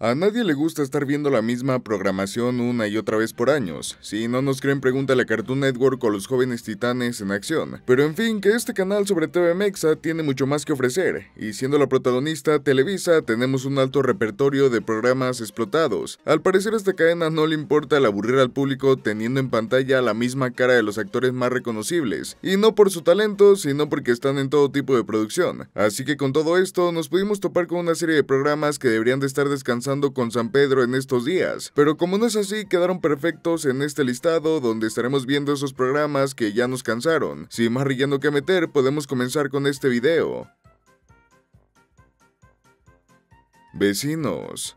A nadie le gusta estar viendo la misma programación una y otra vez por años. Si no nos creen, pregúntale a Cartoon Network o los jóvenes titanes en acción. Pero en fin, que este canal sobre TV Mexa tiene mucho más que ofrecer, y siendo la protagonista Televisa, tenemos un alto repertorio de programas explotados. Al parecer a esta cadena no le importa el aburrir al público teniendo en pantalla la misma cara de los actores más reconocibles, y no por su talento, sino porque están en todo tipo de producción. Así que con todo esto, nos pudimos topar con una serie de programas que deberían de estar descansando con San Pedro en estos días, pero como no es así, quedaron perfectos en este listado donde estaremos viendo esos programas que ya nos cansaron. Sin más relleno que meter, podemos comenzar con este video. Vecinos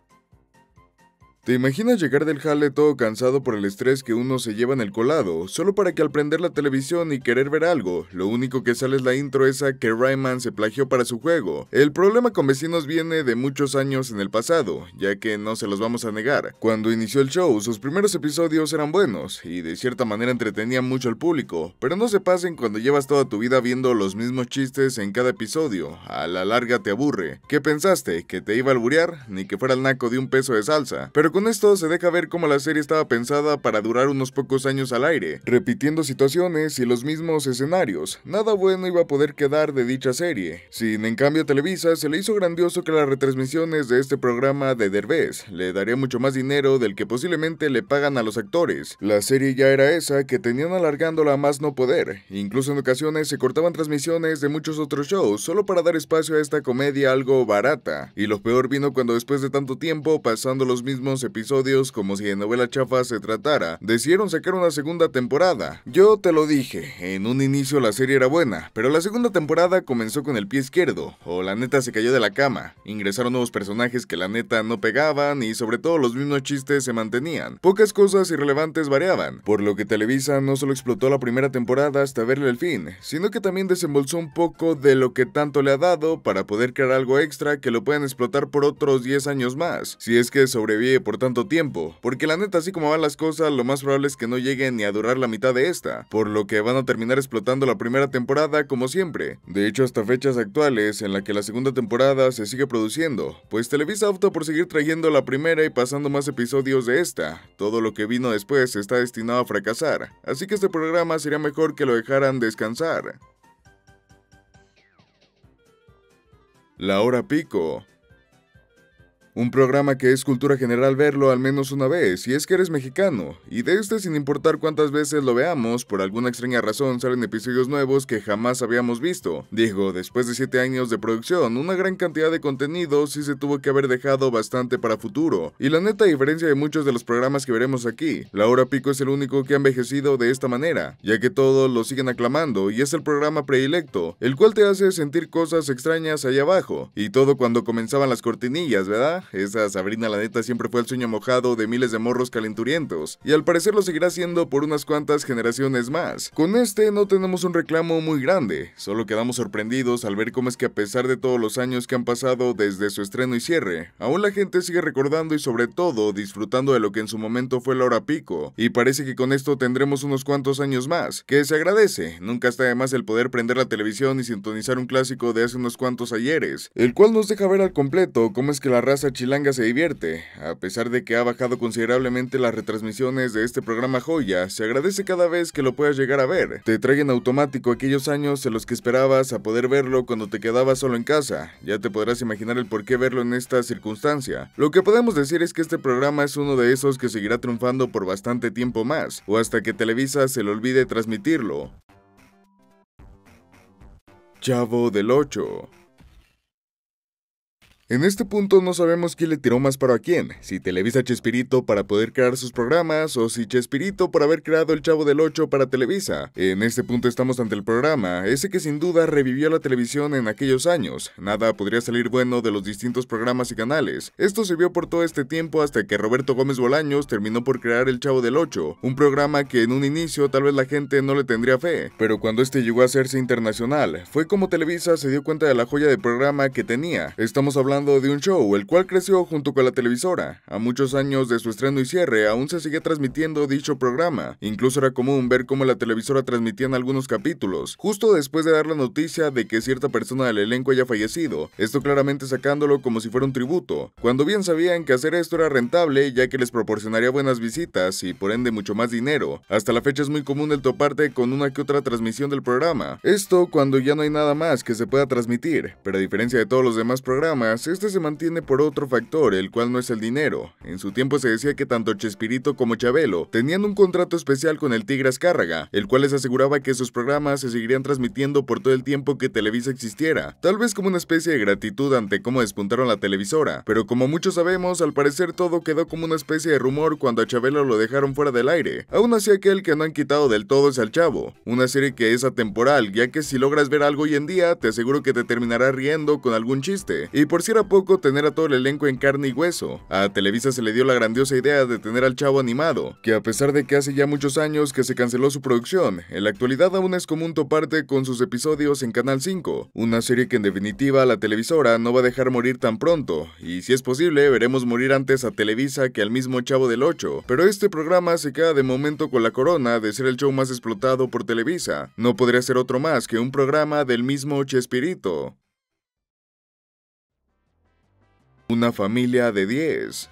¿Te imaginas llegar del jale todo cansado por el estrés que uno se lleva en el colado, solo para que al prender la televisión y querer ver algo, lo único que sale es la intro esa que Rayman se plagió para su juego? El problema con vecinos viene de muchos años en el pasado, ya que no se los vamos a negar. Cuando inició el show, sus primeros episodios eran buenos y de cierta manera entretenían mucho al público, pero no se pasen cuando llevas toda tu vida viendo los mismos chistes en cada episodio, a la larga te aburre. ¿Qué pensaste? ¿Que te iba a alburear? Ni que fuera el naco de un peso de salsa. Pero con esto se deja ver cómo la serie estaba pensada para durar unos pocos años al aire, repitiendo situaciones y los mismos escenarios. Nada bueno iba a poder quedar de dicha serie. Sin en cambio a Televisa se le hizo grandioso que las retransmisiones de este programa de Derbez le daría mucho más dinero del que posiblemente le pagan a los actores. La serie ya era esa que tenían alargándola a más no poder. Incluso en ocasiones se cortaban transmisiones de muchos otros shows solo para dar espacio a esta comedia algo barata. Y lo peor vino cuando después de tanto tiempo pasando los mismos episodios como si de novela chafa se tratara, decidieron sacar una segunda temporada. Yo te lo dije, en un inicio la serie era buena, pero la segunda temporada comenzó con el pie izquierdo, o la neta se cayó de la cama. Ingresaron nuevos personajes que la neta no pegaban y sobre todo los mismos chistes se mantenían. Pocas cosas irrelevantes variaban, por lo que Televisa no solo explotó la primera temporada hasta verle el fin, sino que también desembolsó un poco de lo que tanto le ha dado para poder crear algo extra que lo puedan explotar por otros 10 años más, si es que sobrevive por tanto tiempo, porque la neta así como van las cosas, lo más probable es que no lleguen ni a durar la mitad de esta, por lo que van a terminar explotando la primera temporada como siempre. De hecho, hasta fechas actuales en la que la segunda temporada se sigue produciendo, pues Televisa opta por seguir trayendo la primera y pasando más episodios de esta. Todo lo que vino después está destinado a fracasar, así que este programa sería mejor que lo dejaran descansar. La hora pico. Un programa que es cultura general verlo al menos una vez, y es que eres mexicano, y de este sin importar cuántas veces lo veamos, por alguna extraña razón salen episodios nuevos que jamás habíamos visto. Digo, después de 7 años de producción, una gran cantidad de contenido sí se tuvo que haber dejado bastante para futuro, y la neta diferencia de muchos de los programas que veremos aquí, La Hora Pico es el único que ha envejecido de esta manera, ya que todos lo siguen aclamando y es el programa predilecto, el cual te hace sentir cosas extrañas allá abajo, y todo cuando comenzaban las cortinillas, ¿verdad? Esa Sabrina la neta siempre fue el sueño mojado de miles de morros calenturientos, y al parecer lo seguirá siendo por unas cuantas generaciones más. Con este no tenemos un reclamo muy grande, solo quedamos sorprendidos al ver cómo es que a pesar de todos los años que han pasado desde su estreno y cierre, aún la gente sigue recordando y sobre todo disfrutando de lo que en su momento fue la hora pico, y parece que con esto tendremos unos cuantos años más, que se agradece, nunca está de más el poder prender la televisión y sintonizar un clásico de hace unos cuantos ayeres, el cual nos deja ver al completo cómo es que la raza Chilanga se divierte. A pesar de que ha bajado considerablemente las retransmisiones de este programa joya, se agradece cada vez que lo puedas llegar a ver. Te trae en automático aquellos años en los que esperabas a poder verlo cuando te quedabas solo en casa. Ya te podrás imaginar el por qué verlo en esta circunstancia. Lo que podemos decir es que este programa es uno de esos que seguirá triunfando por bastante tiempo más, o hasta que Televisa se le olvide transmitirlo. Chavo del 8 en este punto no sabemos quién le tiró más para quién, si Televisa Chespirito para poder crear sus programas o si Chespirito por haber creado El Chavo del 8 para Televisa. En este punto estamos ante el programa, ese que sin duda revivió la televisión en aquellos años. Nada podría salir bueno de los distintos programas y canales. Esto se vio por todo este tiempo hasta que Roberto Gómez Bolaños terminó por crear El Chavo del 8, un programa que en un inicio tal vez la gente no le tendría fe, pero cuando este llegó a hacerse internacional, fue como Televisa se dio cuenta de la joya de programa que tenía. Estamos hablando de un show, el cual creció junto con la televisora. A muchos años de su estreno y cierre, aún se sigue transmitiendo dicho programa. Incluso era común ver cómo la televisora transmitía en algunos capítulos, justo después de dar la noticia de que cierta persona del elenco haya fallecido, esto claramente sacándolo como si fuera un tributo, cuando bien sabían que hacer esto era rentable ya que les proporcionaría buenas visitas y por ende mucho más dinero. Hasta la fecha es muy común el toparte con una que otra transmisión del programa. Esto cuando ya no hay nada más que se pueda transmitir, pero a diferencia de todos los demás programas, este se mantiene por otro factor, el cual no es el dinero. En su tiempo se decía que tanto Chespirito como Chabelo tenían un contrato especial con el Tigre Azcárraga, el cual les aseguraba que sus programas se seguirían transmitiendo por todo el tiempo que Televisa existiera, tal vez como una especie de gratitud ante cómo despuntaron la televisora, pero como muchos sabemos, al parecer todo quedó como una especie de rumor cuando a Chabelo lo dejaron fuera del aire. Aún así aquel que no han quitado del todo es al Chavo, una serie que es atemporal, ya que si logras ver algo hoy en día, te aseguro que te terminará riendo con algún chiste. Y por cierto, a poco tener a todo el elenco en carne y hueso. A Televisa se le dio la grandiosa idea de tener al chavo animado, que a pesar de que hace ya muchos años que se canceló su producción, en la actualidad aún es común toparte con sus episodios en Canal 5, una serie que en definitiva la televisora no va a dejar morir tan pronto, y si es posible veremos morir antes a Televisa que al mismo chavo del 8, pero este programa se queda de momento con la corona de ser el show más explotado por Televisa, no podría ser otro más que un programa del mismo Chespirito. Una familia de 10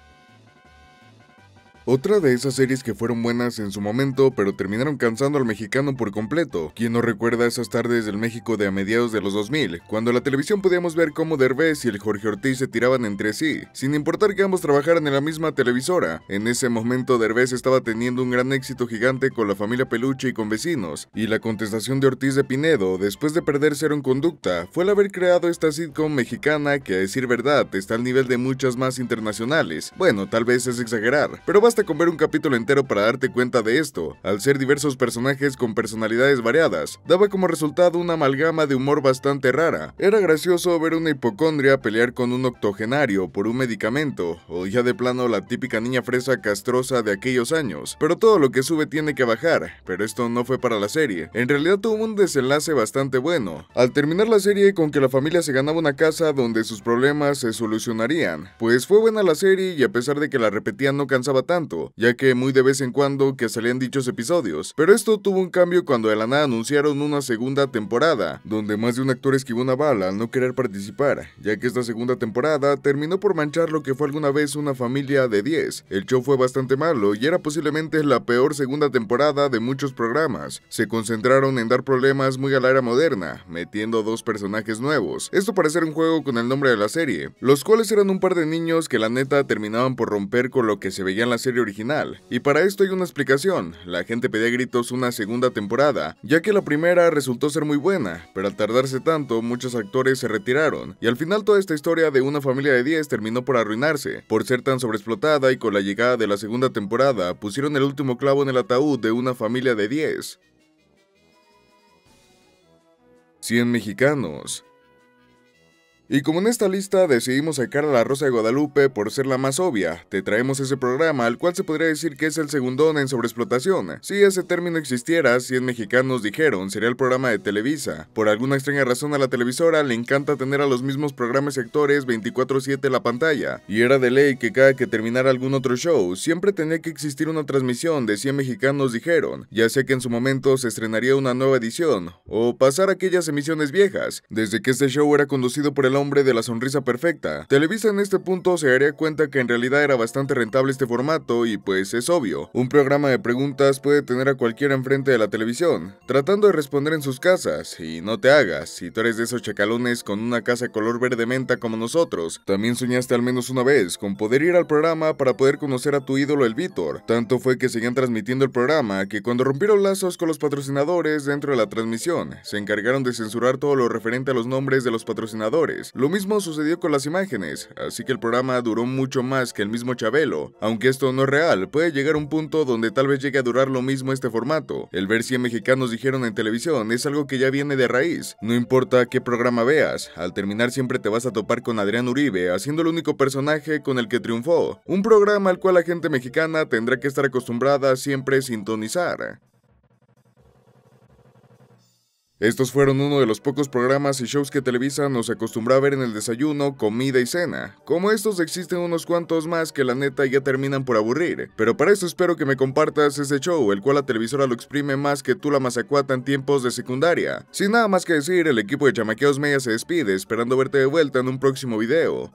otra de esas series que fueron buenas en su momento, pero terminaron cansando al mexicano por completo. Quien no recuerda esas tardes del México de a mediados de los 2000, cuando la televisión podíamos ver cómo Derbez y el Jorge Ortiz se tiraban entre sí, sin importar que ambos trabajaran en la misma televisora. En ese momento Derbez estaba teniendo un gran éxito gigante con la familia Peluche y con vecinos, y la contestación de Ortiz de Pinedo, después de perder cero en conducta, fue el haber creado esta sitcom mexicana que a decir verdad está al nivel de muchas más internacionales. Bueno, tal vez es exagerar, pero basta basta con ver un capítulo entero para darte cuenta de esto. Al ser diversos personajes con personalidades variadas, daba como resultado una amalgama de humor bastante rara. Era gracioso ver una hipocondria pelear con un octogenario por un medicamento, o ya de plano la típica niña fresa castrosa de aquellos años. Pero todo lo que sube tiene que bajar, pero esto no fue para la serie. En realidad tuvo un desenlace bastante bueno. Al terminar la serie con que la familia se ganaba una casa donde sus problemas se solucionarían, pues fue buena la serie y a pesar de que la repetían no cansaba tanto, ya que muy de vez en cuando que salían dichos episodios, pero esto tuvo un cambio cuando de la nada anunciaron una segunda temporada, donde más de un actor esquivó una bala al no querer participar, ya que esta segunda temporada terminó por manchar lo que fue alguna vez una familia de 10. El show fue bastante malo y era posiblemente la peor segunda temporada de muchos programas. Se concentraron en dar problemas muy a la era moderna, metiendo dos personajes nuevos, esto parecía un juego con el nombre de la serie, los cuales eran un par de niños que la neta terminaban por romper con lo que se veía en la serie original. Y para esto hay una explicación, la gente pedía gritos una segunda temporada, ya que la primera resultó ser muy buena, pero al tardarse tanto muchos actores se retiraron, y al final toda esta historia de una familia de 10 terminó por arruinarse, por ser tan sobreexplotada y con la llegada de la segunda temporada pusieron el último clavo en el ataúd de una familia de 10. 100 mexicanos. Y como en esta lista decidimos sacar a la Rosa de Guadalupe por ser la más obvia, te traemos ese programa al cual se podría decir que es el segundón en sobreexplotación. Si ese término existiera, 100 mexicanos dijeron, sería el programa de Televisa. Por alguna extraña razón a la televisora le encanta tener a los mismos programas y actores 24-7 la pantalla, y era de ley que cada que terminara algún otro show, siempre tenía que existir una transmisión de 100 mexicanos dijeron, ya sea que en su momento se estrenaría una nueva edición, o pasar aquellas emisiones viejas. Desde que este show era conducido por el hombre de la sonrisa perfecta. Televisa en este punto se daría cuenta que en realidad era bastante rentable este formato y pues es obvio, un programa de preguntas puede tener a cualquiera enfrente de la televisión, tratando de responder en sus casas, y no te hagas, si tú eres de esos chacalones con una casa color verde menta como nosotros, también soñaste al menos una vez con poder ir al programa para poder conocer a tu ídolo el Víctor, tanto fue que seguían transmitiendo el programa que cuando rompieron lazos con los patrocinadores dentro de la transmisión, se encargaron de censurar todo lo referente a los nombres de los patrocinadores, lo mismo sucedió con las imágenes, así que el programa duró mucho más que el mismo Chabelo. Aunque esto no es real, puede llegar un punto donde tal vez llegue a durar lo mismo este formato. El ver 100 mexicanos dijeron en televisión es algo que ya viene de raíz. No importa qué programa veas, al terminar siempre te vas a topar con Adrián Uribe, haciendo el único personaje con el que triunfó. Un programa al cual la gente mexicana tendrá que estar acostumbrada a siempre sintonizar. Estos fueron uno de los pocos programas y shows que Televisa nos acostumbra a ver en el desayuno, comida y cena. Como estos existen unos cuantos más que la neta ya terminan por aburrir, pero para eso espero que me compartas ese show, el cual la televisora lo exprime más que tú la mazacuata en tiempos de secundaria. Sin nada más que decir, el equipo de chamaqueos media se despide, esperando verte de vuelta en un próximo video.